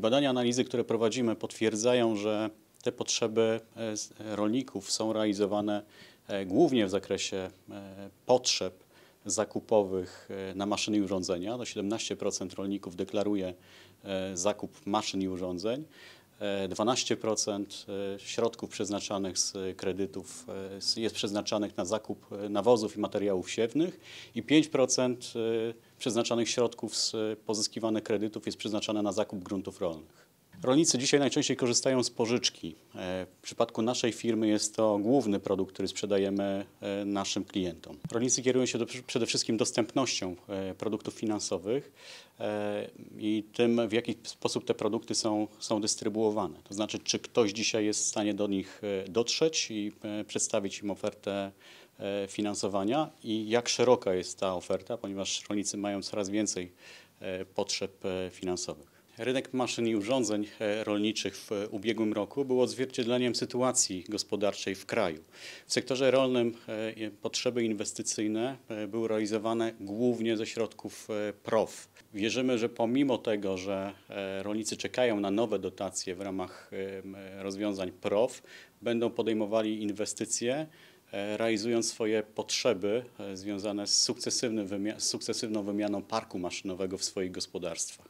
Badania, analizy, które prowadzimy potwierdzają, że te potrzeby e, e, rolników są realizowane e, głównie w zakresie potrzeb zakupowych na maszyny i urządzenia. To no, 17% rolników deklaruje zakup maszyn i urządzeń. 12% e, e, środków przeznaczanych z kredytów e, jest przeznaczanych na zakup nawozów i materiałów siewnych i 5% przeznaczanych środków z pozyskiwanych kredytów jest przeznaczane na zakup gruntów rolnych. Rolnicy dzisiaj najczęściej korzystają z pożyczki. E, w przypadku naszej firmy jest to główny produkt, który sprzedajemy e, naszym klientom. Rolnicy kierują się do, przede wszystkim dostępnością e, produktów finansowych i tym, w jaki sposób te produkty są, są dystrybuowane. To znaczy, czy ktoś dzisiaj jest w stanie do nich dotrzeć i przedstawić im ofertę finansowania i jak szeroka jest ta oferta, ponieważ rolnicy mają coraz więcej potrzeb finansowych. Rynek maszyn i urządzeń e, rolniczych w e, ubiegłym roku był odzwierciedleniem sytuacji gospodarczej w kraju. W sektorze rolnym e, potrzeby inwestycyjne były realizowane głównie ze środków PROW. Wierzymy, że pomimo tego, że rolnicy czekają na nowe dotacje w ramach rozwiązań PROW, będą podejmowali inwestycje, realizując swoje potrzeby związane z, sukcesywnym z sukcesywną wymianą parku maszynowego w swoich gospodarstwach.